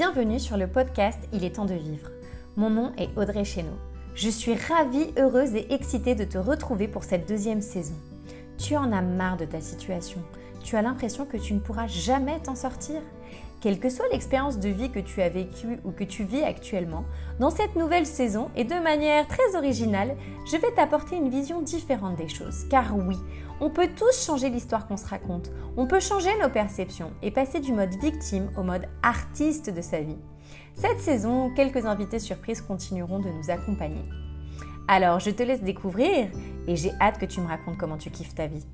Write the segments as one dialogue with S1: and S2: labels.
S1: bienvenue sur le podcast Il est temps de vivre. Mon nom est Audrey Chénaud. Je suis ravie, heureuse et excitée de te retrouver pour cette deuxième saison. Tu en as marre de ta situation. Tu as l'impression que tu ne pourras jamais t'en sortir. Quelle que soit l'expérience de vie que tu as vécue ou que tu vis actuellement, dans cette nouvelle saison et de manière très originale, je vais t'apporter une vision différente des choses. Car oui, on peut tous changer l'histoire qu'on se raconte, on peut changer nos perceptions et passer du mode victime au mode artiste de sa vie. Cette saison, quelques invités surprises continueront de nous accompagner. Alors, je te laisse découvrir et j'ai hâte que tu me racontes comment tu kiffes ta vie.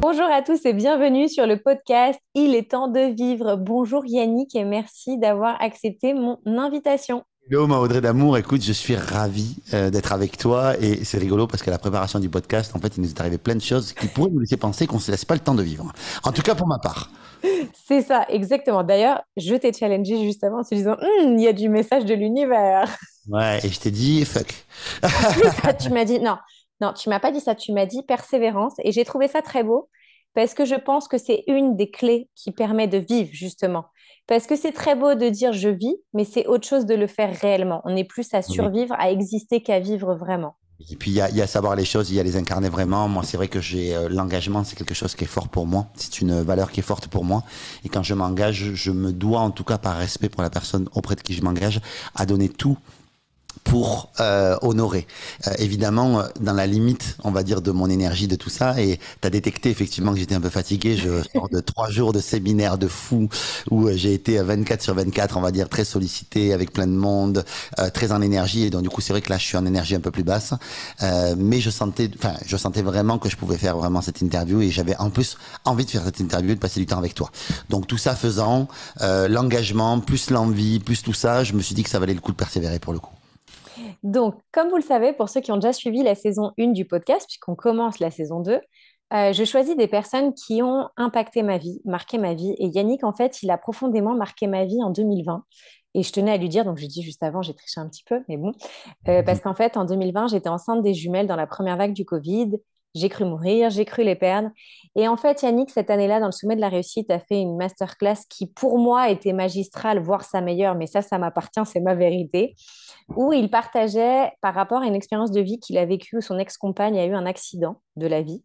S1: Bonjour à tous et bienvenue sur le podcast Il est temps de vivre. Bonjour Yannick et merci d'avoir accepté mon invitation
S2: ma Audrey d'amour, écoute, je suis ravi euh, d'être avec toi et c'est rigolo parce que la préparation du podcast, en fait, il nous est arrivé plein de choses qui pourraient nous laisser penser qu'on ne se laisse pas le temps de vivre. En tout cas, pour ma part.
S1: C'est ça, exactement. D'ailleurs, je t'ai challengé justement en te disant, hum, il y a du message de l'univers.
S2: Ouais, et je t'ai dit, fuck.
S1: tu m'as dit, non, non, tu m'as pas dit ça, tu m'as dit persévérance et j'ai trouvé ça très beau parce que je pense que c'est une des clés qui permet de vivre justement. Parce que c'est très beau de dire je vis, mais c'est autre chose de le faire réellement. On est plus à survivre, à exister qu'à vivre vraiment.
S2: Et puis, il y, y a, savoir les choses, il y a les incarner vraiment. Moi, c'est vrai que j'ai euh, l'engagement, c'est quelque chose qui est fort pour moi. C'est une valeur qui est forte pour moi. Et quand je m'engage, je me dois, en tout cas par respect pour la personne auprès de qui je m'engage, à donner tout pour euh, honorer. Euh, évidemment, euh, dans la limite, on va dire, de mon énergie, de tout ça. Et tu as détecté effectivement que j'étais un peu fatigué. Je sors de trois jours de séminaire de fou où j'ai été 24 sur 24, on va dire, très sollicité, avec plein de monde, très en énergie. Et donc, du coup, c'est vrai que là, je suis en énergie un peu plus basse. mais je sentais, enfin, je sentais vraiment que je pouvais faire vraiment cette interview. Et j'avais en plus envie de faire cette interview de passer du temps avec toi. Donc, tout ça faisant, l'engagement, plus l'envie, plus tout ça, je me suis dit que ça valait le coup de persévérer pour le coup.
S1: Donc, comme vous le savez, pour ceux qui ont déjà suivi la saison 1 du podcast, puisqu'on commence la saison 2, euh, je choisis des personnes qui ont impacté ma vie, marqué ma vie. Et Yannick, en fait, il a profondément marqué ma vie en 2020. Et je tenais à lui dire, donc je dis juste avant, j'ai triché un petit peu, mais bon, euh, parce qu'en fait, en 2020, j'étais enceinte des jumelles dans la première vague du Covid j'ai cru mourir, j'ai cru les perdre. Et en fait, Yannick, cette année-là, dans le sommet de la réussite, a fait une masterclass qui, pour moi, était magistrale, voire sa meilleure, mais ça, ça m'appartient, c'est ma vérité, où il partageait par rapport à une expérience de vie qu'il a vécue où son ex-compagne a eu un accident de la vie.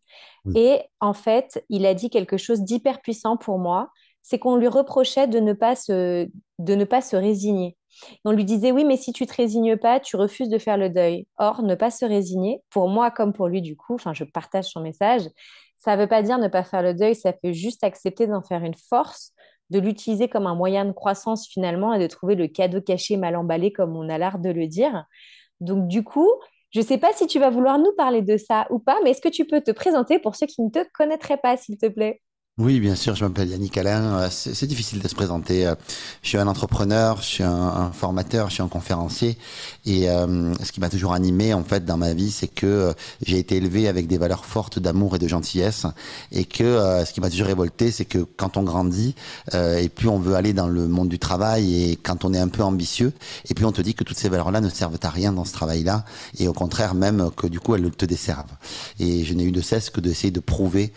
S1: Et en fait, il a dit quelque chose d'hyper puissant pour moi, c'est qu'on lui reprochait de ne pas de ne pas se résigner. On lui disait oui, mais si tu te résignes pas, tu refuses de faire le deuil. Or, ne pas se résigner, pour moi comme pour lui du coup, enfin je partage son message, ça ne veut pas dire ne pas faire le deuil, ça veut juste accepter d'en faire une force, de l'utiliser comme un moyen de croissance finalement et de trouver le cadeau caché mal emballé comme on a l'art de le dire. Donc du coup, je ne sais pas si tu vas vouloir nous parler de ça ou pas, mais est-ce que tu peux te présenter pour ceux qui ne te connaîtraient pas, s'il te plaît
S2: oui, bien sûr, je m'appelle Yannick Alain. Euh, c'est difficile de se présenter. Euh, je suis un entrepreneur, je suis un, formateur, je suis un conférencier. Et euh, ce qui m'a toujours animé, en fait, dans ma vie, c'est que j'ai été élevé avec des valeurs fortes d'amour et de gentillesse. Et que ce qui m'a toujours révolté, c'est que quand on grandit, et plus on veut aller dans le monde du travail, et quand on est un peu ambitieux, et puis on te dit que toutes ces valeurs-là ne servent à rien dans ce travail-là, et au contraire même que du coup, elles te desservent. Et je n'ai eu de cesse que d'essayer de prouver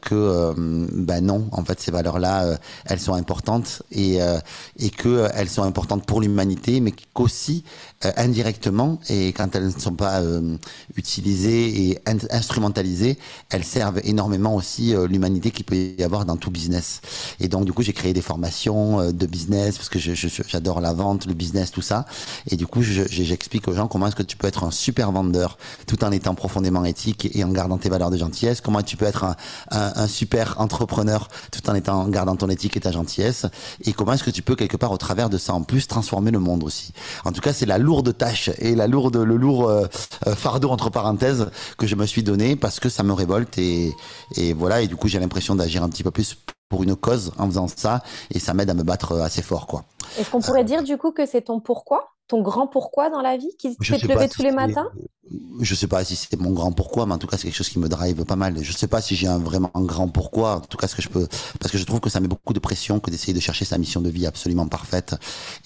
S2: que ben non, en fait, ces valeurs-là, euh, elles sont importantes et, euh, et qu'elles euh, sont importantes pour l'humanité, mais qu'aussi euh, indirectement et quand elles ne sont pas euh, utilisées et instrumentalisées, elles servent énormément aussi euh, l'humanité qu'il peut y avoir dans tout business. Et donc du coup, j'ai créé des formations de business parce que j'adore la vente, le business, tout ça. Et du coup, j'explique aux gens comment est-ce que tu peux être un super vendeur tout en étant profondément éthique et en gardant tes valeurs de gentillesse. Comment tu peux être un, un, un super entrepreneur tout en étant en gardant ton éthique et ta gentillesse. Et comment est-ce que tu peux quelque part au travers de ça en plus transformer le monde aussi. En tout cas, c'est la lourde tâche et la lourde, le lourd euh, euh, fardeau entre parenthèses que je me suis donné parce que ça me révolte et, et voilà. Et du coup, j'ai l'impression d'agir un petit peu plus pour une cause en faisant ça et ça m'aide à me battre euh, assez fort quoi.
S1: Est-ce qu'on pourrait euh, dire du coup que c'est ton pourquoi, ton grand pourquoi dans la vie qui fait te lever tous les matins euh,
S2: Je sais pas si c'est mon grand pourquoi mais en tout cas c'est quelque chose qui me drive pas mal. Je sais pas si j'ai un vraiment grand pourquoi, en tout cas ce que je peux parce que je trouve que ça met beaucoup de pression que d'essayer de chercher sa mission de vie absolument parfaite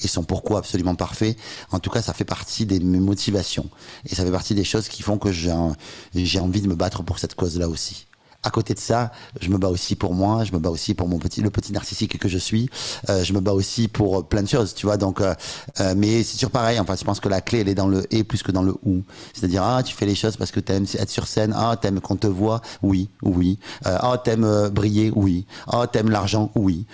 S2: et son pourquoi absolument parfait. En tout cas, ça fait partie des motivations et ça fait partie des choses qui font que j'ai envie de me battre pour cette cause là aussi à côté de ça, je me bats aussi pour moi, je me bats aussi pour mon petit, le petit narcissique que je suis, euh, je me bats aussi pour euh, plein de choses, tu vois. Donc, euh, mais c'est toujours pareil. Enfin, je pense que la clé, elle est dans le et plus que dans le ou. C'est-à-dire, ah, tu fais les choses parce que t'aimes être sur scène, ah, t'aimes qu'on te voit, oui, oui. ah, t'aimes briller, oui. Ah, t'aimes l'argent, oui.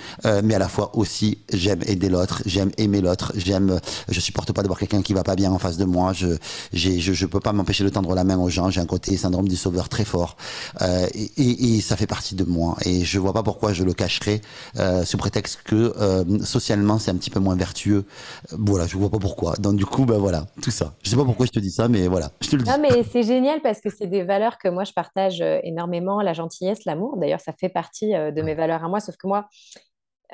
S2: mais à la fois aussi, j'aime aider l'autre, j'aime aimer l'autre, j'aime, je supporte pas de voir quelqu'un qui va pas bien en face de moi. Je, je, je peux pas m'empêcher de tendre la main aux gens. J'ai un côté syndrome du sauveur très fort et, et, ça fait partie de moi. Et je vois pas pourquoi je le cacherais euh, sous prétexte que euh, socialement c'est un petit peu moins vertueux. Euh, voilà, je vois pas pourquoi. Donc du coup, ben voilà, tout ça. Je sais pas pourquoi je te dis ça, mais voilà, je te le dis. Non,
S1: mais c'est génial parce que c'est des valeurs que moi je partage euh, énormément, la gentillesse, l'amour. D'ailleurs, ça fait partie euh, de mes valeurs à moi. Sauf que moi,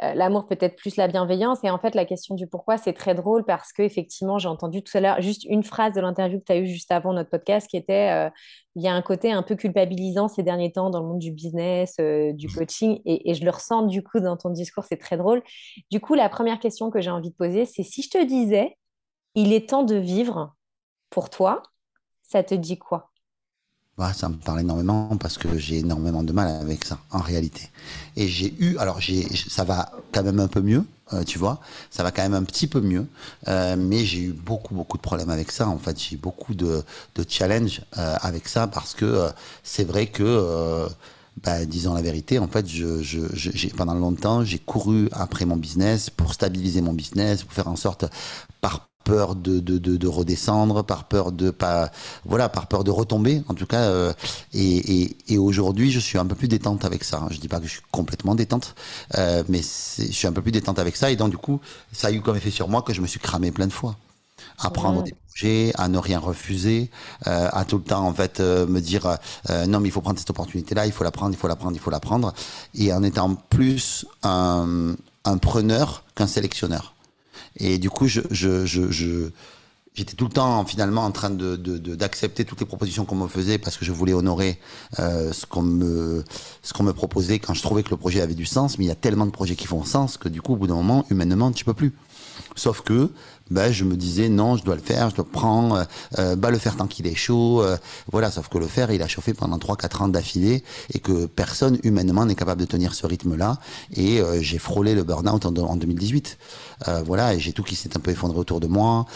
S1: euh, l'amour peut-être plus la bienveillance. Et en fait, la question du pourquoi, c'est très drôle parce que effectivement, j'ai entendu tout à l'heure juste une phrase de l'interview que tu as eue juste avant notre podcast qui était euh, il y a un côté un peu culpabilisant ces derniers temps dans le monde du business, euh, du mmh. coaching, et, je le ressens du coup dans ton discours, c'est très drôle. Du coup, la première question que j'ai envie de poser, c'est si je te disais il est temps de vivre pour toi, ça te dit quoi
S2: bah, ça me parle énormément parce que j'ai énormément de mal avec ça, en réalité. Et j'ai eu, alors j'ai, ça va quand même un peu mieux, euh, tu vois, ça va quand même un petit peu mieux, euh, mais j'ai eu beaucoup, beaucoup de problèmes avec ça, en fait. J'ai eu beaucoup de, de challenges euh, avec ça parce que c'est vrai que, bah, disons la vérité, en fait, je, je, pendant longtemps, j'ai couru après mon business pour stabiliser mon business, pour faire en sorte, par peur de, de, de, redescendre, par peur de pas, voilà, par peur de retomber en tout cas. Euh, et, et, aujourd'hui, je suis un peu plus détente avec ça. Hein. Je dis pas que je suis complètement détente, euh, mais je suis un peu plus détente avec ça. Et donc du coup, ça a eu comme effet sur moi que je me suis cramé plein de fois à prendre des projets, à ne rien refuser, euh, à tout le temps en fait me dire non mais il faut prendre cette opportunité là, il faut la prendre, il faut la prendre, il faut la prendre, et en étant plus un, un preneur qu'un sélectionneur. Et du coup, je, j'étais tout le temps finalement en train de, d'accepter toutes les propositions qu'on me faisait parce que je voulais honorer euh, ce qu'on me ce me proposait quand je trouvais que le projet avait du sens mais il y a tellement de projets qui font sens que du coup au bout d'un moment humainement tu peux plus sauf que ben, je me disais non, je dois le faire, je le prendre, euh, euh bah, le faire tant qu'il est chaud. Euh, voilà, sauf que le faire, il a chauffé pendant 3-4 ans d'affilée et que personne humainement n'est capable de tenir ce rythme-là. Et euh, j'ai frôlé le burn-out en, 2018. voilà, et j'ai tout qui s'est un peu effondré autour de moi.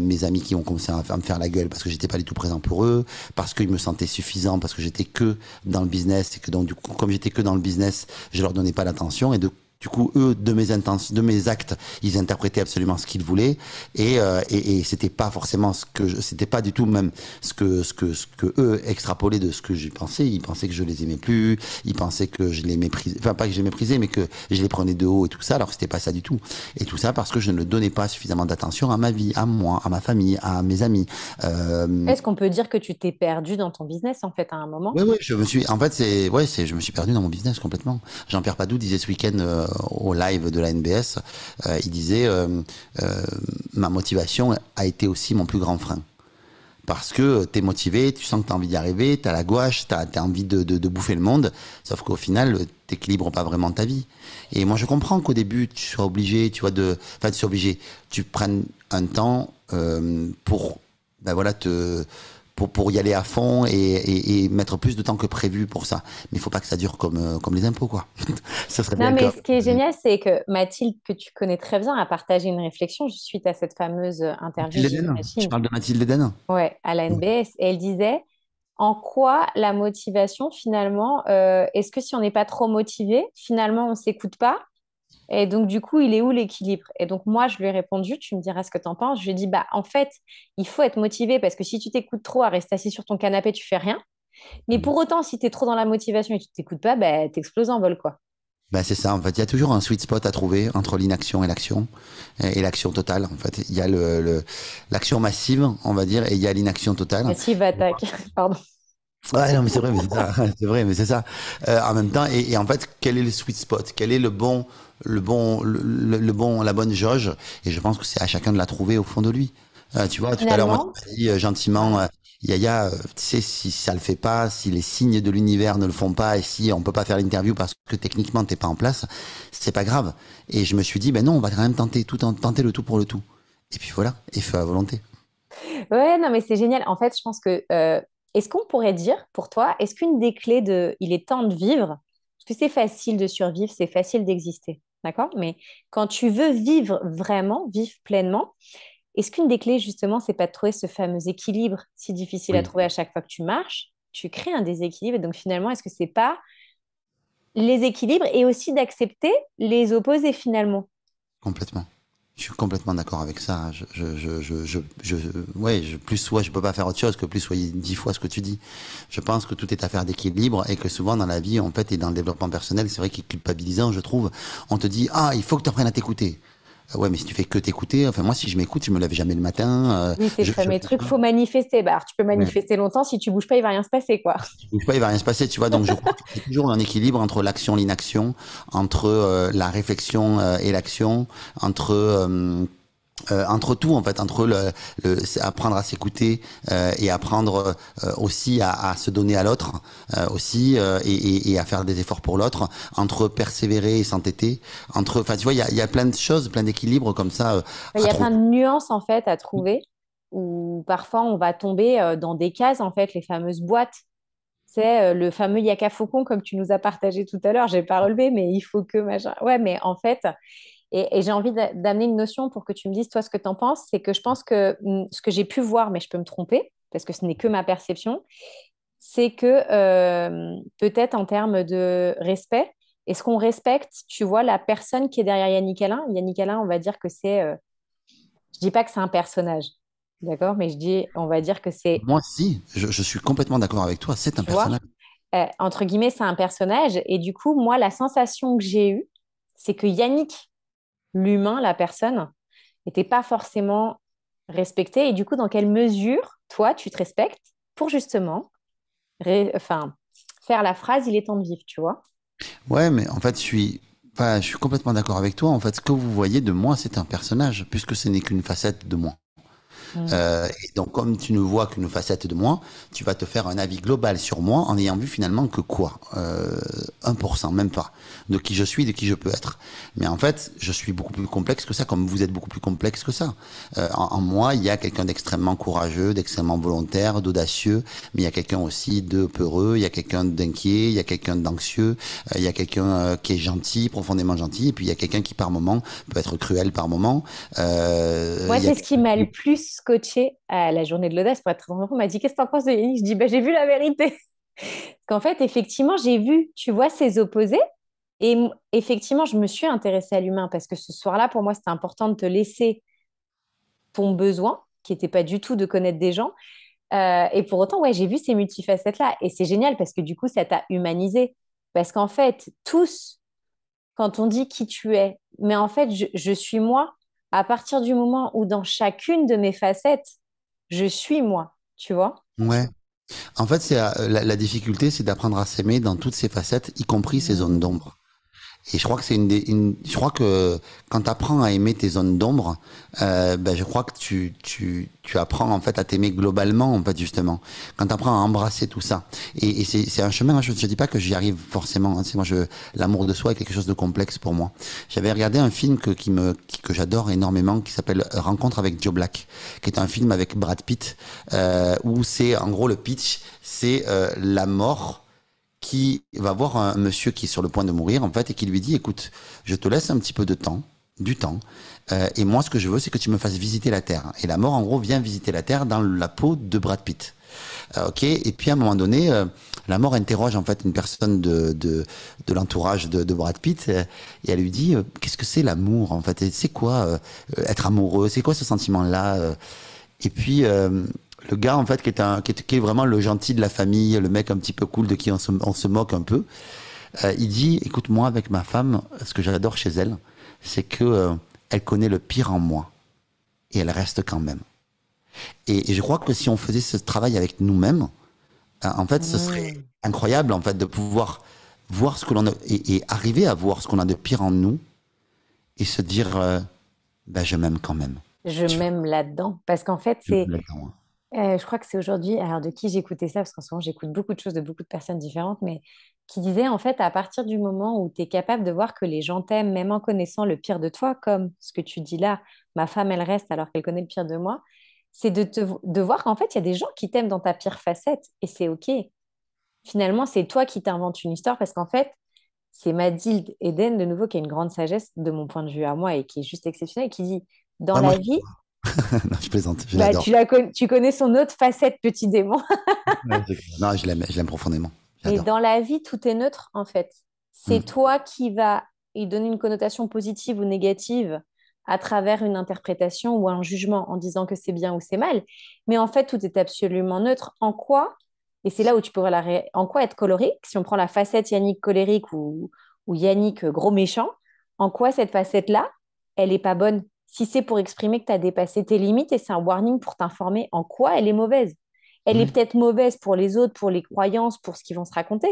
S2: mes amis qui ont commencé à, me faire la gueule parce que j'étais pas du tout présent pour eux, parce qu'ils me sentaient suffisant, parce que j'étais que dans le business et que donc, du coup, comme j'étais que dans le business, je leur donnais pas l'attention et de du coup, eux, de mes de mes actes, ils interprétaient absolument ce qu'ils voulaient, et, euh, et, c'était pas forcément ce que, c'était pas du tout même ce que ce que ce que eux extrapolaient de ce que j'ai pensé. Ils pensaient que je les aimais plus, ils pensaient que je les méprisais, enfin pas que je les méprisais, mais que je les prenais de haut et tout ça. Alors que c'était pas ça du tout. Et tout ça parce que je ne donnais pas suffisamment d'attention à ma vie, à moi, à ma famille, à mes amis. Euh, Est-ce
S1: qu'on peut dire que tu t'es perdu dans ton business en fait à un moment Oui, oui,
S2: je me suis, en fait, c'est, ouais, c'est, je me suis perdu dans mon business complètement. Jean-Pierre Padou disait ce week-end. Euh, euh, au live de la NBS, euh, il disait euh, Ma motivation a été aussi mon plus grand frein parce que tu es motivé, tu sens que tu as envie d'y arriver, tu as la gouache, tu as, envie de, bouffer le monde, sauf qu'au final, t'équilibres pas vraiment ta vie. Et moi, je comprends qu'au début, tu sois obligé, tu vois, de... Enfin, tu sois obligé, tu prennes un temps pour, ben voilà, te pour, pour y aller à fond et, mettre plus de temps que prévu pour ça. Mais il faut pas que ça dure comme, euh, comme les impôts, quoi. ça serait non, mais ce qui
S1: est génial, c'est que Mathilde, que tu connais très bien, a partagé une réflexion suite à cette fameuse euh, interview. Je parle
S2: de Mathilde Leden
S1: Ouais, à la NBS. elle disait en quoi la motivation, finalement, euh, est-ce que si on n'est pas trop motivé, finalement, on ne s'écoute pas et donc, du coup, il est où l'équilibre Et donc, moi, je lui ai répondu, tu me diras ce que t'en en penses. Je lui ai dit, bah, en fait, il faut être motivé parce que si tu t'écoutes trop à rester assis sur ton canapé, tu fais rien. Mais mm. pour autant, si tu es trop dans la motivation et que tu t'écoutes pas, bah, t'exploses en vol, quoi.
S2: Bah, c'est ça, en fait. Il y a toujours un sweet spot à trouver entre l'inaction et l'action, et, l'action totale, en fait. Il y a l'action le, massive, on va dire, et il y a l'inaction totale. Massive
S1: attaque, pardon.
S2: Ouais, non, mais c'est vrai, mais c'est ça. Euh, en même temps, et en fait, quel est le sweet spot Quel est le bon le bon, le, bon, la bonne jauge. Et je pense que c'est à chacun de la trouver au fond de lui. Euh, tu vois, tout à l'heure, on dit euh, gentiment, euh, Yaya, tu sais, si ça le fait pas, si les signes de l'univers ne le font pas, et si on peut pas faire l'interview parce que techniquement t'es pas en place, c'est pas grave. Et je me suis dit, ben non, on va quand même tenter tout, tenter le tout pour le tout. Et puis voilà, et feu à volonté.
S1: Ouais, non, mais c'est génial. En fait, je pense que, est-ce qu'on pourrait dire, pour toi, est-ce qu'une des clés de, il est temps de vivre, parce que c'est facile de survivre, c'est facile d'exister. D'accord Mais quand tu veux vivre vraiment, vivre pleinement, est-ce qu'une des clés, justement, c'est pas de trouver ce fameux équilibre si difficile à trouver à chaque fois que tu marches Tu crées un déséquilibre. donc, finalement, est-ce que c'est pas les équilibres et aussi d'accepter les opposés, finalement
S2: Complètement. Je suis complètement d'accord avec ça. Je, je, je, je, je ouais, plus soit je peux pas faire autre chose que plus soyez dix fois ce que tu dis. Je pense que tout est affaire d'équilibre et que souvent dans la vie, en fait, et dans le développement personnel, c'est vrai qu'il est culpabilisant, je trouve. On te dit, ah, il faut que tu apprennes à t'écouter. Ah ouais, mais si tu fais que t'écouter, enfin moi si je m'écoute, je me lève jamais le matin. Mais euh, oui, c'est truc, faut
S1: manifester. Bah, tu peux manifester longtemps, si tu bouges pas, il va rien se passer quoi. Si tu
S2: bouges pas, il va rien se passer, tu vois. Donc je crois y toujours un équilibre entre l'action, l'inaction, entre euh, la réflexion euh, et l'action, entre euh, entre tout en fait, entre le, apprendre à s'écouter euh, et apprendre euh, aussi à, se donner à l'autre aussi et, à faire des efforts pour l'autre, entre persévérer et s'entêter, entre, enfin tu vois, il y a, plein de choses, plein d'équilibres comme ça. Il y a plein
S1: de nuances en fait à trouver où parfois on va tomber dans des cases en fait, les fameuses boîtes c'est le fameux yaka faucon comme tu nous as partagé tout à l'heure, j'ai pas relevé, mais il faut que Ouais, mais en fait, et, j'ai envie d'amener une notion pour que tu me dises, toi, ce que tu en penses. C'est que je pense que mm, ce que j'ai pu voir, mais je peux me tromper, parce que ce n'est que ma perception, c'est que euh, peut-être en termes de respect, est-ce qu'on respecte, tu vois, la personne qui est derrière Yannick Alain Yannick Alain, on va dire que c'est. Euh, je dis pas que c'est un personnage, d'accord Mais je dis, on va dire que c'est.
S2: Moi, si, je, suis complètement d'accord avec toi, c'est un personnage.
S1: Euh, entre guillemets, c'est un personnage. Et du coup, moi, la sensation que j'ai eue, c'est que Yannick l'humain, la personne, n'était pas forcément respectée. Et du coup, dans quelle mesure, toi, tu te respectes pour justement enfin, faire la phrase il est temps de vivre, tu vois
S2: Ouais, mais en fait, je suis. je suis complètement d'accord avec toi. En fait, ce que vous voyez de moi, c'est un personnage, puisque ce n'est qu'une facette de moi. Mm. Euh, et donc, comme tu ne vois qu'une facette de moi, tu vas te faire un avis global sur moi en ayant vu finalement que quoi euh, 1%, même pas, de qui je suis, de qui je peux être. Mais en fait, je suis beaucoup plus complexe que ça, comme vous êtes beaucoup plus complexe que ça. Euh, en, moi, il y a quelqu'un d'extrêmement courageux, d'extrêmement volontaire, d'audacieux, mais il y a quelqu'un aussi de peureux, il y a quelqu'un d'inquiet, il y a quelqu'un d'anxieux, euh, il y a quelqu'un euh, qui est gentil, profondément gentil, et puis il y a quelqu'un qui par moment peut être cruel par moment. Moi, c'est ce qui
S1: m'a le plus scotché à la journée de l'audace pour être très On m'a dit Qu'est-ce que t'en penses de Je dis bah, J'ai vu la vérité. Qu'en fait, effectivement, j'ai vu, tu vois, ces opposés. Et effectivement, je me suis intéressée à l'humain parce que ce soir-là, pour moi, c'était important de te laisser ton besoin, qui n'était pas du tout de connaître des gens. Euh, et pour autant, ouais, j'ai vu ces multifacettes-là. Et c'est génial parce que du coup, ça t'a humanisé. Parce qu'en fait, tous, quand on dit qui tu es, mais en fait, je suis moi, à partir du moment où dans chacune de mes facettes, je suis moi, tu vois
S2: Ouais. En fait, c'est euh, la, la, difficulté, c'est d'apprendre à s'aimer dans toutes ses facettes, y compris ses mmh. zones d'ombre. Et je crois que c'est une, une, je crois que quand tu apprends à aimer tes zones d'ombre, euh, ben je crois que tu, tu, tu apprends en fait à t'aimer globalement en fait justement. Quand tu apprends à embrasser tout ça, et, et c'est un chemin. Hein, je ne dis pas que j'y arrive forcément. Hein. moi, je l'amour de soi est quelque chose de complexe pour moi. J'avais regardé un film que qui me que j'adore énormément qui s'appelle Rencontre avec Joe Black, qui est un film avec Brad Pitt euh, où c'est en gros le pitch, c'est euh, la mort qui va voir un monsieur qui est sur le point de mourir, en fait, et qui lui dit, écoute, je te laisse un petit peu de temps, du temps, euh, et moi, ce que je veux, c'est que tu me fasses visiter la Terre. Et la mort, en gros, vient visiter la Terre dans la peau de Brad Pitt. Euh, ok, et puis à un moment donné, euh, la mort interroge en fait une personne de de, l'entourage de, de, Brad Pitt et elle lui dit qu'est-ce que c'est l'amour en fait, c'est quoi être amoureux, c'est quoi ce sentiment-là, et puis le gars en fait qui est, un, qui est, vraiment le gentil de la famille, le mec un petit peu cool de qui on se, moque un peu. Euh, il dit écoute moi avec ma femme, ce que j'adore chez elle, c'est que euh, elle connaît le pire en moi et elle reste quand même. Et, je crois que si on faisait ce travail avec nous-mêmes, euh, en fait, ce serait incroyable en fait de pouvoir voir ce que l'on a et, arriver à voir ce qu'on a de pire en nous et se dire ben, je m'aime quand même.
S1: Je m'aime là-dedans parce qu'en fait c'est euh, je crois que c'est aujourd'hui, alors de qui j'écoutais ça, parce qu'en ce moment j'écoute beaucoup de choses de beaucoup de personnes différentes, mais qui disait en fait à partir du moment où tu es capable de voir que les gens t'aiment, même en connaissant le pire de toi, comme ce que tu dis là, ma femme elle reste alors qu'elle connaît le pire de moi, c'est de, de voir qu'en fait il y a des gens qui t'aiment dans ta pire facette et c'est ok. Finalement, c'est toi qui t'inventes une histoire parce qu'en fait, c'est Mathilde Eden de nouveau qui a une grande sagesse de mon point de vue à moi et qui est juste exceptionnelle, qui dit dans ah, la vie,
S2: je plaisante. Bah, tu, la
S1: tu, connais son autre facette, petit démon.
S2: non, je l'aime profondément.
S1: Et dans la vie, tout est neutre, en fait. C'est mm. toi qui vas y donner une connotation positive ou négative à travers une interprétation ou un jugement en disant que c'est bien ou c'est mal. Mais en fait, tout est absolument neutre. En quoi, et c'est là où tu pourrais la en quoi être colérique. si on prend la facette Yannick colérique ou, ou Yannick euh, gros méchant, en quoi cette facette-là, elle est pas bonne si c'est pour exprimer que tu as dépassé tes limites et c'est un warning pour t'informer en quoi elle est mauvaise. Elle est peut-être mauvaise pour les autres, pour les croyances, pour ce qu'ils vont se raconter,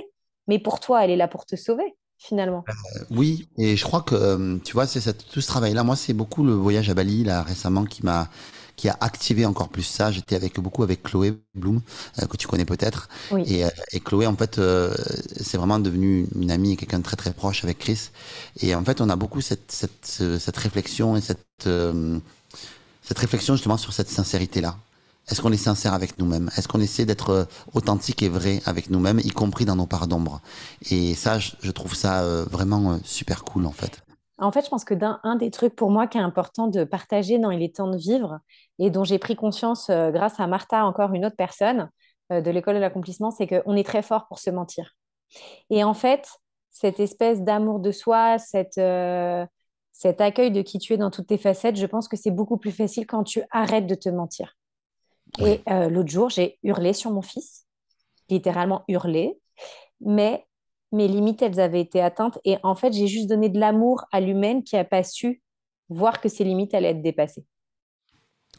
S1: mais pour toi, elle est là pour te sauver finalement.
S2: Euh, oui, et je crois que, euh, tu vois, c'est tout ce travail-là. Moi, c'est beaucoup le voyage à Bali, là, récemment, qui m'a qui a activé encore plus ça. J'étais avec beaucoup avec Chloé Bloom, euh, que tu connais peut-être. Euh, et, Chloé, en fait, euh, c'est vraiment devenu une amie et quelqu'un de très très proche avec Chris. Et en fait, on a beaucoup cette, cette, réflexion et cette, cette réflexion justement sur cette sincérité-là. Est-ce qu'on est sincère avec nous-mêmes Est-ce qu'on essaie d'être authentique et vrai avec nous-mêmes, y compris dans nos parts d'ombre Et ça, je trouve ça vraiment super cool, en fait.
S1: En fait, je pense que d'un un des trucs pour moi qui est important de partager dans Il est temps de vivre, et dont j'ai pris conscience euh, grâce à Martha, encore une autre personne euh, de l'école de l'accomplissement, c'est qu'on est très fort pour se mentir. Et en fait, cette espèce d'amour de soi, cette, euh, cet accueil de qui tu es dans toutes tes facettes, je pense que c'est beaucoup plus facile quand tu arrêtes de te mentir. Et l'autre jour, j'ai hurlé sur mon fils, littéralement hurlé, mais mes limites, elles avaient été atteintes. Et en fait, j'ai juste donné de l'amour à l'humaine qui n'a pas su voir que ses limites allaient être dépassées.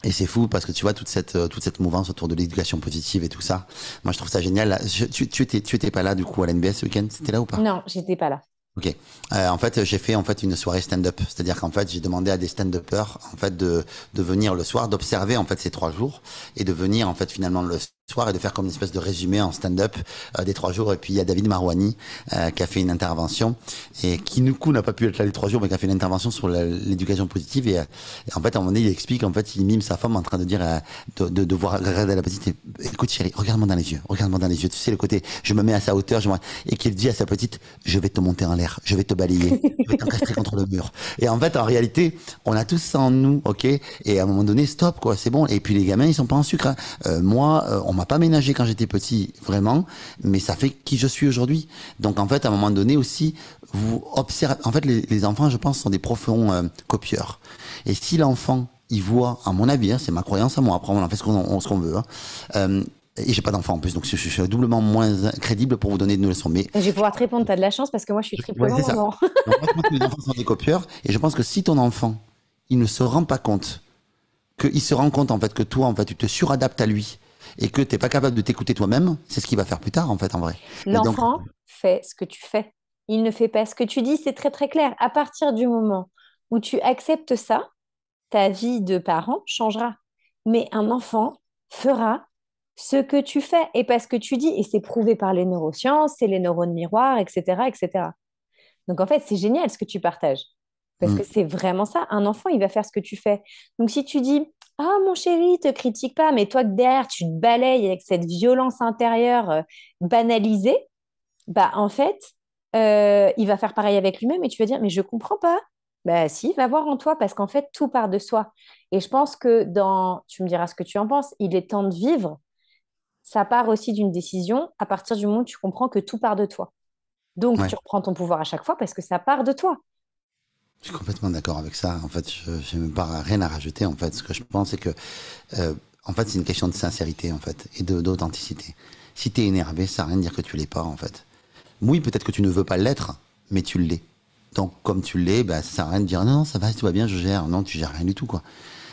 S2: Et c'est fou parce que tu vois toute cette euh, toute cette mouvance autour de l'éducation positive et tout ça. Moi, je trouve ça génial. tu, tu étais tu étais pas là du coup à l'NBS ce week-end, c'était là ou pas
S1: Non, j'étais pas là.
S2: Ok. Euh, en fait, j'ai fait en fait une soirée stand-up, c'est-à-dire qu'en fait, j'ai demandé à des stand-uppers en fait de, de venir le soir, d'observer en fait ces trois jours et de venir en fait finalement le soir et de faire comme une espèce de résumé en stand-up euh, des trois jours. Et puis il y a David Marouani euh, qui a fait une intervention et qui du coup n'a pas pu être là les trois jours, mais qui a fait une intervention sur l'éducation positive. Euh, et, en fait, à un moment donné, il explique, en fait, il mime sa femme en train de dire, de, de, de, voir regarder la petite, écoute chérie, regarde-moi dans les yeux, regarde-moi dans les yeux. Tu sais le côté, je me mets à sa hauteur, je et qu'il dit à sa petite, je vais te monter en l'air, je vais te balayer, je vais t'encastrer contre le mur. Et en fait, en réalité, on a tous ça en nous, ok Et à un moment donné, stop, quoi, c'est bon. Et puis les gamins, ils sont pas en sucre. Hein. moi, on m'a pas ménagé quand j'étais petit, vraiment, mais ça fait qui je suis aujourd'hui. Donc en fait, à un moment donné aussi, vous observez. En fait, les, enfants, je pense, sont des profonds euh, copieurs. Et si l'enfant, il voit, à mon avis, hein, c'est ma croyance à moi, après on en fait ce qu'on veut. Hein, euh, et j'ai pas d'enfant en plus, donc je, suis doublement moins crédible pour vous donner de leçons. Mais je
S1: vais pouvoir te répondre, tu as de la chance parce que moi je suis triplement ouais,
S2: les enfants sont des copieurs, et je pense que si ton enfant, il ne se rend pas compte, qu'il se rend compte en fait que toi, en fait, tu te suradaptes à lui, et que tu n'es pas capable de t'écouter toi-même, c'est ce qui va faire plus tard, en fait, en vrai. L'enfant
S1: fait ce que tu fais. Il ne fait pas ce que tu dis, c'est très très clair. À partir du moment où tu acceptes ça, ta vie de parent changera. Mais un enfant fera ce que tu fais et pas ce que tu dis. Et c'est prouvé par les neurosciences, c'est les neurones miroirs, etc., etc. Donc en fait, c'est génial ce que tu partages. Parce mm. que c'est vraiment ça. Un enfant, il va faire ce que tu fais. Donc si tu dis, ah, mon chéri, te critique pas, mais toi que derrière, tu te balayes avec cette violence intérieure euh, banalisée, bah en fait, euh, il va faire pareil avec lui-même et tu vas dire, mais je comprends pas. Bah si, va voir en toi parce qu'en fait, tout part de soi. Et je pense que dans, tu me diras ce que tu en penses, il est temps de vivre. Ça part aussi d'une décision à partir du moment où tu comprends que tout part de toi. Donc, tu reprends ton pouvoir à chaque fois parce que ça part de toi.
S2: Je suis complètement d'accord avec ça. En fait, je n'ai même pas rien à rajouter. En fait, ce que je pense, c'est que, euh, en fait, c'est une question de sincérité, en fait, et d'authenticité. Si tu es énervé, ça ne rien dire que tu l'es pas, en fait. Oui, peut-être que tu ne veux pas l'être, mais tu l'es. Donc, comme tu l'es, bah, ça ne rien de dire non, ça va, tu va bien, je gère. Non, tu gères rien du tout, quoi.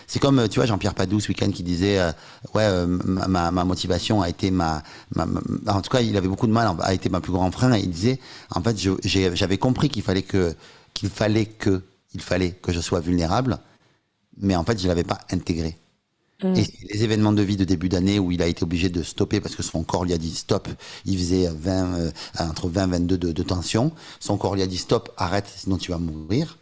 S2: C'est comme, euh, tu vois, Jean-Pierre Padou ce week-end qui disait, euh, ouais, ma, motivation a été ma, En tout cas, il avait beaucoup de mal, a été ma plus grand frein. il disait, en fait, j'avais compris qu'il fallait que qu'il fallait que, il fallait que je sois vulnérable, mais en fait, je l'avais pas intégré. Mm. Et les événements de vie de début d'année où il a été obligé de stopper parce que son corps lui a dit stop, il faisait 20, euh, euh, entre 20 et 22 de, de, tension, son corps lui a dit stop, arrête, sinon tu vas mourir,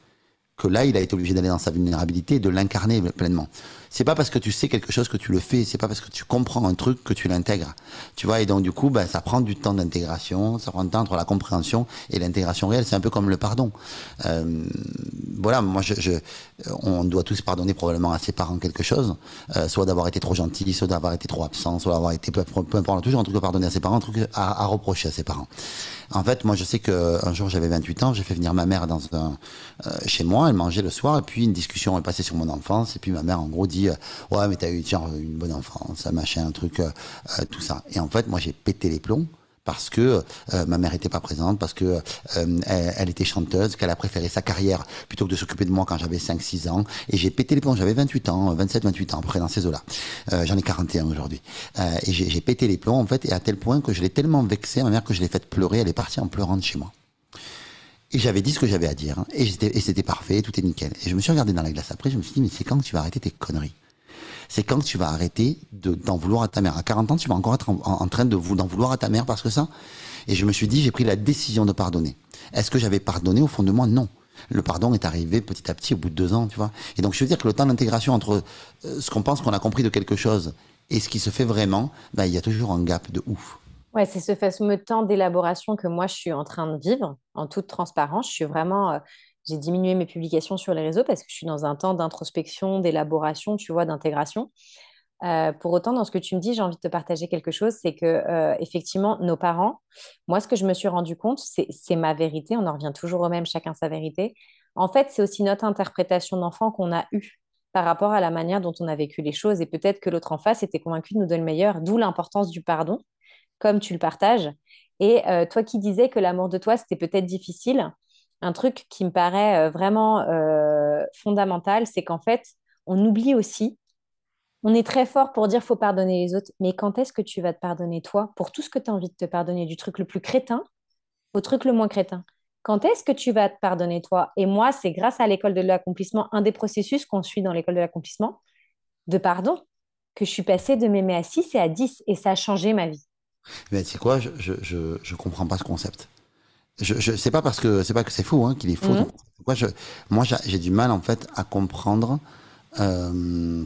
S2: que là, il a été obligé d'aller dans sa vulnérabilité et de l'incarner pleinement. C'est pas parce que tu sais quelque chose que tu le fais, c'est pas parce que tu comprends un truc que tu l'intègres. Tu vois, et donc du coup, ben, ça prend du temps d'intégration, ça prend du temps entre la compréhension et l'intégration réelle. C'est un peu comme le pardon. Euh, voilà, moi, je, je, on doit tous pardonner probablement à ses parents quelque chose, euh, soit d'avoir été trop gentil, soit d'avoir été trop absent, soit d'avoir été peu, peu, importe, toujours un truc à pardonner à ses parents, un truc à, reprocher à ses parents. En fait, moi, je sais qu'un jour, j'avais 28 ans, j'ai fait venir ma mère dans un, euh, chez moi, elle mangeait le soir, et puis une discussion est passée sur mon enfance, et puis ma mère, en gros, dit euh, ouais mais t'as eu une bonne enfance, machin, un truc, euh, euh, tout ça. Et en fait moi j'ai pété les plombs parce que ma mère était pas présente, parce que elle, était chanteuse, qu'elle a préféré sa carrière plutôt que de s'occuper de moi quand j'avais 5-6 ans. Et j'ai pété les plombs, j'avais 28 ans, 27-28 ans, après dans ces eaux-là. J'en ai 41 aujourd'hui. et j'ai pété les plombs en fait, et à tel point que je l'ai tellement vexée, ma mère, que je l'ai faite pleurer, elle est partie en pleurant de chez moi. Et j'avais dit ce que j'avais à dire. Hein. et, et c'était parfait, tout est nickel. Et je me suis regardé dans la glace après, je me suis dit, mais c'est quand que tu vas arrêter tes conneries C'est quand que tu vas arrêter d'en vouloir à ta mère À 40 ans, tu vas encore être en, train de d'en vouloir à ta mère parce que ça. Et je me suis dit, j'ai pris la décision de pardonner. Est-ce que j'avais pardonné au fond de moi Non. Le pardon est arrivé petit à petit au bout de deux ans, tu vois. Et donc je veux dire que le temps d'intégration entre euh, ce qu'on pense qu'on a compris de quelque chose et ce qui se fait vraiment, bah, il y a toujours un gap de ouf.
S1: Ouais, c'est ce fameux temps d'élaboration que moi je suis en train de vivre en toute transparence. Je suis vraiment, euh, j'ai diminué mes publications sur les réseaux parce que je suis dans un temps d'introspection, d'élaboration, tu vois, d'intégration. Euh, pour autant, dans ce que tu me dis, j'ai envie de te partager quelque chose, c'est que euh, effectivement, nos parents, moi, ce que je me suis rendu compte, c'est ma vérité. On en revient toujours au même, chacun sa vérité. En fait, c'est aussi notre interprétation d'enfant qu'on a eue par rapport à la manière dont on a vécu les choses, et peut-être que l'autre en face était convaincu de nous donner le meilleur, d'où l'importance du pardon comme tu le partages. Et euh, toi qui disais que l'amour de toi, c'était peut-être difficile, un truc qui me paraît euh, vraiment euh, fondamental, c'est qu'en fait, on oublie aussi, on est très fort pour dire faut pardonner les autres, mais quand est-ce que tu vas te pardonner toi pour tout ce que tu as envie de te pardonner, du truc le plus crétin au truc le moins crétin quand est-ce que tu vas te pardonner toi Et moi, c'est grâce à l'école de l'accomplissement, un des processus qu'on suit dans l'école de l'accomplissement, de pardon, que je suis passée de m'aimer à 6 et à 10, et ça a changé ma vie.
S2: Mais tu quoi, je, je, je, comprends pas ce concept. Je, je c'est pas parce que c'est pas que c'est fou hein, qu'il est faux. moi, mhm. je, moi, j'ai du mal en fait à comprendre. Euh,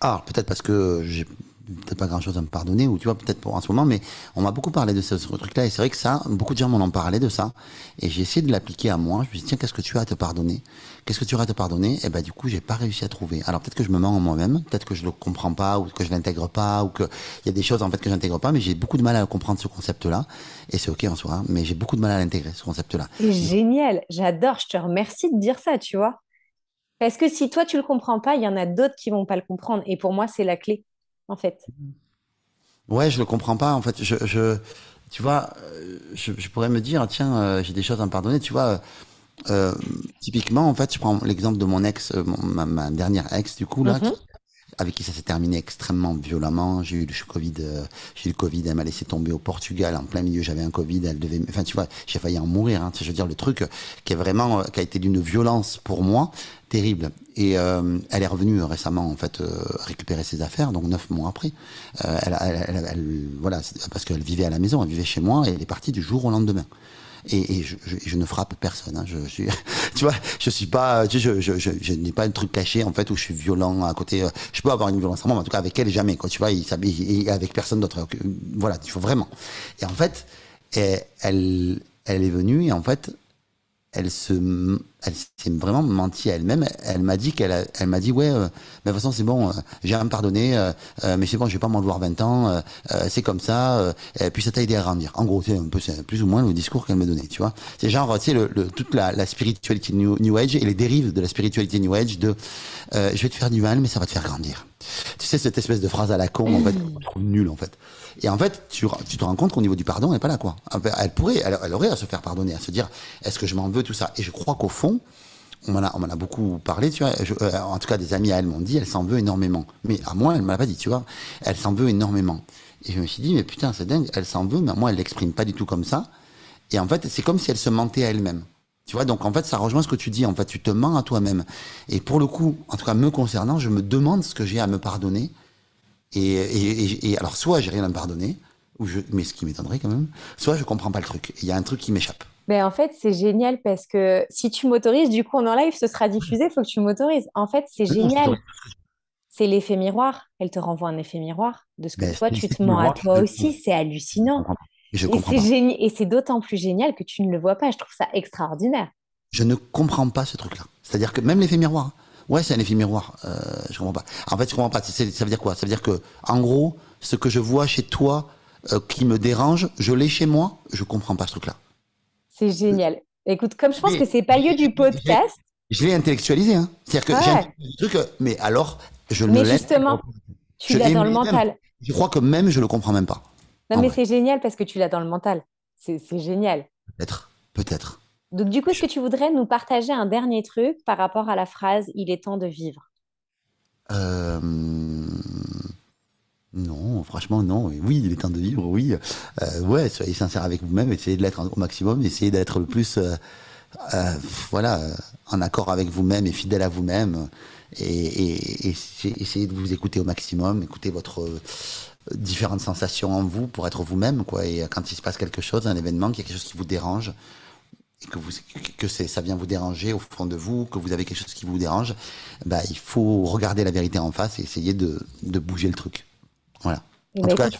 S2: alors ah, peut-être parce que j'ai peut-être pas grand-chose à me pardonner, ou tu vois, peut-être pour en ce moment, mais on m'a beaucoup parlé de ce, truc-là, et c'est vrai que ça, beaucoup de gens m'en ont parlé de ça, et j'ai essayé de l'appliquer à moi. Je me suis dit, tiens, qu'est-ce que tu as à te pardonner Qu'est-ce que tu as à te pardonner Et eh ben du coup, j'ai pas réussi à trouver. Alors peut-être que je me mens en moi-même, peut-être que je le comprends pas, ou que je l'intègre pas, ou que il y a des choses en fait que j'intègre pas, mais j'ai beaucoup de mal à comprendre ce concept-là, et c'est ok en soi, mais j'ai beaucoup de mal à l'intégrer ce concept-là.
S1: génial, j'adore. Je te remercie de dire ça, tu vois. Parce que si toi tu le comprends pas, il y en a d'autres qui vont pas le comprendre. Et pour moi, c'est la clé en fait.
S2: Ouais, je le comprends pas, en fait. Je, tu vois, euh, je, pourrais me dire, ah, tiens, euh, j'ai des choses à me pardonner, tu vois. Euh, typiquement, en fait, je prends l'exemple de mon ex, ma, dernière ex, du coup, là, mhm. avec qui ça s'est terminé extrêmement violemment. J'ai eu le Covid, j'ai le Covid, elle m'a laissé tomber au Portugal en plein milieu. J'avais un Covid, elle devait, enfin, tu vois, j'ai failli en mourir. Hein. je veux dire, le truc qui est vraiment, qui a été d'une violence pour moi, terrible. Et euh, elle est revenue euh, récemment, en fait, euh, récupérer ses affaires, donc neuf mois après. elle, elle, elle, voilà, parce qu'elle vivait à la maison, elle vivait chez moi, et elle est partie du jour au lendemain. Et, et je, je, ne frappe personne. Hein, je, je, tu vois, je suis pas, je, je, n'ai pas un truc caché en fait où je suis violent à côté. Je peux avoir une violence à moi, mais en tout cas avec elle jamais. Quoi, tu vois, il s'habille avec personne d'autre. Voilà, tu faut vraiment. Et en fait, elle, elle est venue et en fait, elle se, elle s'est vraiment menti à elle-même. Elle m'a dit qu'elle, elle m'a dit ouais, euh, mais de toute façon c'est bon, euh, j'ai à me pardonner, euh, mais c'est bon, je vais pas m'en vouloir 20 ans, c'est comme ça. et puis ça t'a aidé à grandir. En gros, c'est un peu plus ou moins le discours qu'elle m'a donné. tu vois. C'est genre, tu sais, toute la, la spiritualité new, Age et les dérives de la spiritualité New Age de, je vais te faire du mal, mais ça va te faire grandir. Tu sais cette espèce de phrase à la con, en fait, nulle en fait. Et en fait, tu, te rends compte qu'au niveau du pardon, elle n'est pas là, quoi. Elle pourrait, elle, elle, aurait à se faire pardonner, à se dire, est-ce que je m'en veux, tout ça. Et je crois qu'au fond, on m'en a, a, beaucoup parlé, tu vois. Euh, en tout cas, des amis à elle m'ont dit, elle s'en veut énormément. Mais à moi, elle ne m'a pas dit, tu vois. Elle s'en veut énormément. Et je me suis dit, mais putain, c'est dingue, elle s'en veut, mais moi, elle l'exprime pas du tout comme ça. Et en fait, c'est comme si elle se mentait à elle-même. Tu vois, donc en fait, ça rejoint ce que tu dis. En fait, tu te mens à toi-même. Et pour le coup, en tout cas, me concernant, je me demande ce que j'ai à me pardonner et, alors, soit j'ai rien à me pardonner, ou je, mais ce qui m'étonnerait quand même, soit je comprends pas le truc. Il y a un truc qui m'échappe.
S1: Mais en fait, c'est génial parce que si tu m'autorises, du coup, on en live, ce sera diffusé, il faut que tu m'autorises. En fait, c'est génial. C'est l'effet miroir. Elle te renvoie un effet miroir de ce que ben, toi, tu te mens à toi aussi. C'est hallucinant.
S2: Je et
S1: c'est d'autant plus génial que tu ne le vois pas. Je trouve ça extraordinaire.
S2: Je ne comprends pas ce truc-là. C'est-à-dire que même l'effet miroir, hein, Ouais, c'est un effet miroir. Euh, je comprends pas. En fait, je comprends pas. Ça veut dire quoi Ça veut dire que, en gros, ce que je vois chez toi euh, qui me dérange, je l'ai chez moi. Je comprends pas ce truc-là.
S1: C'est génial. Écoute, comme je pense que c'est pas lieu du podcast.
S2: Je l'ai intellectualisé. Hein. C'est-à-dire que j'ai truc, mais alors, je ne Mais justement, tu l'as dans le mental. je crois que même, je le comprends même pas.
S1: Non, mais c'est génial parce que tu l'as dans le mental. C'est génial. Peut-être, peut-être. Donc, du coup, est-ce que tu voudrais nous partager un dernier truc par rapport à la phrase Il est temps de vivre
S2: euh, Non, franchement, non. Oui, il est temps de vivre, oui. Euh, ouais, soyez sincère avec vous-même, essayez de l'être au maximum, essayez d'être le plus. Euh, euh, voilà, en accord avec vous-même et fidèle à vous-même. Et, essayez de vous écouter au maximum, écoutez votre différentes sensations en vous pour être vous-même quoi et quand il se passe quelque chose un événement qu'il y a quelque chose qui vous dérange que, vous, que ça vient vous déranger au fond de vous, que vous avez quelque chose qui vous dérange, bah, il faut regarder la vérité en face et essayer de, bouger le truc. Voilà. Eh en ben, tout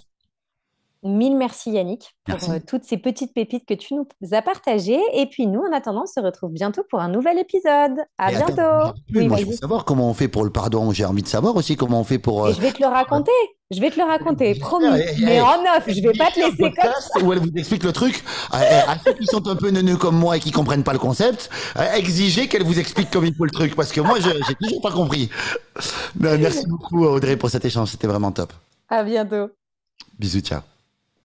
S1: Mille merci Yannick pour euh, toutes ces petites pépites que tu nous as partagées. Et puis nous, en attendant, on se retrouve bientôt pour un nouvel épisode. À bientôt. moi, je veux savoir
S2: comment on fait pour le pardon. J'ai envie de savoir aussi comment on fait pour. Et euh, je
S1: vais te le raconter. Je vais te le raconter, promis. Eh, eh, mais eh, en off, je vais
S2: pas te laisser comme ça. Où elle vous explique le truc. Euh, à, ceux qui sont un peu neuneux comme moi et qui comprennent pas le concept, exigez qu'elle vous explique comme il faut le truc, parce que moi, j'ai toujours pas compris. Ben, merci beaucoup Audrey pour cet échange, c'était vraiment top.
S1: À bientôt.
S2: Bisous, ciao.